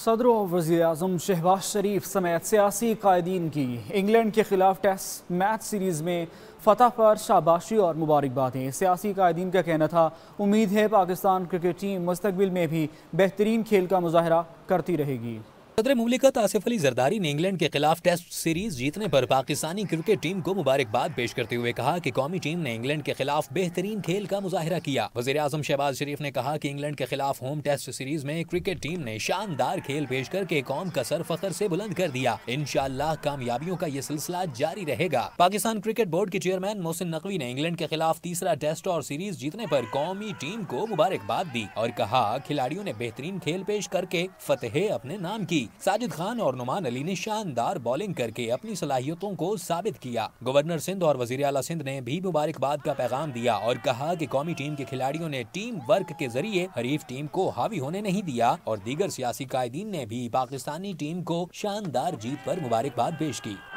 सदर वजी अजम शहबाज शरीफ समेत सियासी कायदीन की इंग्लैंड के खिलाफ टेस्ट मैच सीरीज़ में फतह पर शाबाशी और मुबारकबादें सियासी कायदीन का कहना था उम्मीद है पाकिस्तान क्रिकेट टीम मुस्तबिल में भी बेहतरीन खेल का मुजाहरा करती रहेगी सदर मुमलिकत आसिफ अली जरदारी ने इंग्लैंड के खिलाफ टेस्ट सीरीज जीतने पर पाकिस्तानी क्रिकेट टीम को मुबारकबाद पेश करते हुए कहा कि कौमी टीम ने इंग्लैंड के खिलाफ बेहतरीन खेल का मुजाहरा किया वजीर आजम शहबाज शरीफ ने कहा कि इंग्लैंड के खिलाफ होम टेस्ट सीरीज में क्रिकेट टीम ने शानदार खेल पेश करके कौम का सर फखर ऐसी बुलंद कर दिया इन कामयाबियों का ये सिलसिला जारी रहेगा पाकिस्तान क्रिकेट बोर्ड के चेयरमैन मोहसिन नकवी ने इंग्लैंड के खिलाफ तीसरा टेस्ट और सीरीज जीतने आरोप कौमी टीम को मुबारकबाद दी और कहा खिलाड़ियों ने बेहतरीन खेल पेश करके फतेह अपने नाम की की साजिद खान और नुमान अली ने शानदार बॉलिंग करके अपनी सलाहियतों को साबित किया गवर्नर सिंध और वजीर अला सिंध ने भी मुबारकबाद का पैगाम दिया और कहा की कौमी टीम के खिलाड़ियों ने टीम वर्क के जरिए हरीफ टीम को हावी होने नहीं दिया और दीगर सियासी कायदीन ने भी पाकिस्तानी टीम को शानदार जीत आरोप मुबारकबाद पेश की